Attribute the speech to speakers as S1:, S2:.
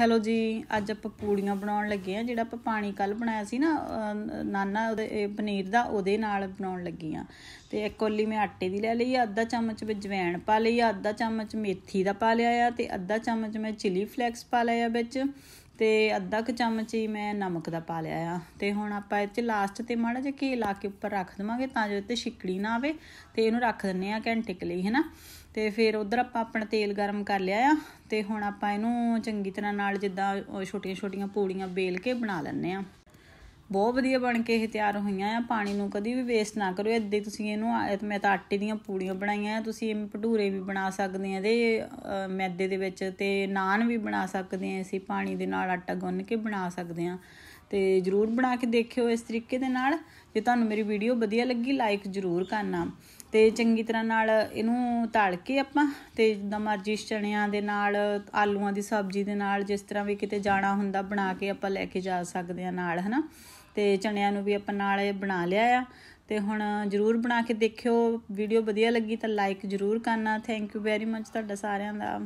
S1: hello ਜੀ ਅੱਜ ਆਪਾਂ ਪੂੜੀਆਂ ਬਣਾਉਣ ਲੱਗੇ ਆ ਜਿਹੜਾ ਆਪਾਂ ਪਾਣੀ ਕੱਲ ਬਣਾਇਆ ਸੀ ਨਾ ਨਾਨਾ ਉਹਦੇ ਪਨੀਰ ਦਾ ਉਹਦੇ ਨਾਲ ਬਣਾਉਣ ਲੱਗੀ ਆ ਤੇ ਇੱਕ ਕੋਲੀ ਮੈਂ ਆਟੇ ਦੀ ਲੈ ਲਈ ਆ ਅੱਧਾ ਚਮਚ ਵਿੱਚ ਜਵੈਣ ਪਾ ਲਈ ਆ ਅੱਧਾ ਚਮਚ ਮੇਥੀ ਦਾ ਪਾ ਲਿਆ ਆ ਤੇ ਅੱਧਾ ਚਮਚ ਮੈਂ ਚਿਲੀ ਫਲੈਕਸ ਪਾ ਲਿਆ ਵਿੱਚ ਤੇ ਅੱਧਾ ਕ ਚਮਚ ਹੀ ਮੈਂ ਨਮਕ ਦਾ ਪਾ ਲਿਆ ਆ ਤੇ ਹੁਣ ਆਪਾਂ ਇਹ ਚ ਲਾਸਟ ਤੇ ਮਾੜਾ ਜਿਹਾ ਘੀ ਲਾ ਕੇ ਉੱਪਰ ਰੱਖ ਦਵਾਂਗੇ ਤਾਂ ਜੋ ਤੇ ਛਿੱਕੜੀ ਨਾ ਆਵੇ ਤੇ ਇਹਨੂੰ ਰੱਖ ਦਿੰਨੇ ਆ ਘੰਟੇ ਕ ਲਈ ਹੈਨਾ ਤੇ ਫਿਰ ਉਧਰ ਆਪਾਂ ਆਪਣਾ ਤੇਲ ਗਰਮ ਕਰ ਲਿਆ ਆ ਤੇ ਹੁਣ ਆਪਾਂ ਇਹਨੂੰ ਚੰਗੀ ਤਰ੍ਹਾਂ ਨਾਲ ਜਿੱਦਾਂ ਛੋਟੀਆਂ-ਛੋਟੀਆਂ ਪੂੜੀਆਂ ਬੇਲ ਕੇ ਬਣਾ ਲੈਣੇ ਆ ਬਹੁਤ ਵਧੀਆ ਬਣ ਕੇ ਇਹ ਤਿਆਰ ਹੋਈਆਂ ਆ ਪਾਣੀ ਨੂੰ ਕਦੀ ਵੀ ਵੇਸਟ ਨਾ ਕਰੋ ਇੱਦਾਂ ਤੁਸੀਂ ਇਹਨੂੰ ਮੈਂ ਤਾਂ ਆਟੇ ਦੀਆਂ ਪੂੜੀਆਂ ਬਣਾਈਆਂ ਤੁਸੀਂ ਭਟੂਰੇ ਵੀ ਬਣਾ ਸਕਦੇ ਆ ਦੇ ਮੈਦੇ ਦੇ ਵਿੱਚ ਤੇ ਨਾਨ ਵੀ ਬਣਾ ਸਕਦੇ ਆ ਅਸੀਂ ਪਾਣੀ ਦੇ ਨਾਲ ਆਟਾ ਗੁੰਨ ਕੇ ਬਣਾ ਸਕਦੇ ਆ ਤੇ ਜਰੂਰ ਬਣਾ ਕੇ ਦੇਖਿਓ ਇਸ ਤਰੀਕੇ ਦੇ ਨਾਲ ਜੇ ਤੁਹਾਨੂੰ ਮੇਰੀ ਵੀਡੀਓ ਵਧੀਆ ਲੱਗੀ ਲਾਈਕ ਜਰੂਰ ਕਰਨਾ ਤੇ ਚੰਗੀ ਤਰ੍ਹਾਂ ਨਾਲ ਇਹਨੂੰ ਤਲ ਕੇ ਆਪਾਂ ਤੇ ਜਿੱਦਾਂ ਮਰਜੀ ਚਣਿਆਂ ਦੇ ਨਾਲ ਆਲੂਆਂ ਦੀ ਸਬਜ਼ੀ ਦੇ ਨਾਲ ਜਿਸ ਤਰ੍ਹਾਂ ਵੀ ਕਿਤੇ ਜਾਣਾ ਹੁੰਦਾ ਬਣਾ ਕੇ ਆਪਾਂ ਲੈ ਕੇ ਜਾ ਸਕਦੇ ਆ ਨਾਲ ਹਨਾ ਤੇ ਚਣਿਆਂ ਨੂੰ ਵੀ ਆਪਾਂ ਨਾਲ ਬਣਾ ਲਿਆ ਆ ਤੇ ਹੁਣ ਜਰੂਰ ਬਣਾ ਕੇ ਦੇਖਿਓ ਵੀਡੀਓ ਵਧੀਆ ਲੱਗੀ ਤਾਂ ਲਾਈਕ ਜਰੂਰ ਕਰਨਾ ਥੈਂਕ ਯੂ ਵੈਰੀ ਮੱਚ ਤੁਹਾਡਾ ਸਾਰਿਆਂ ਦਾ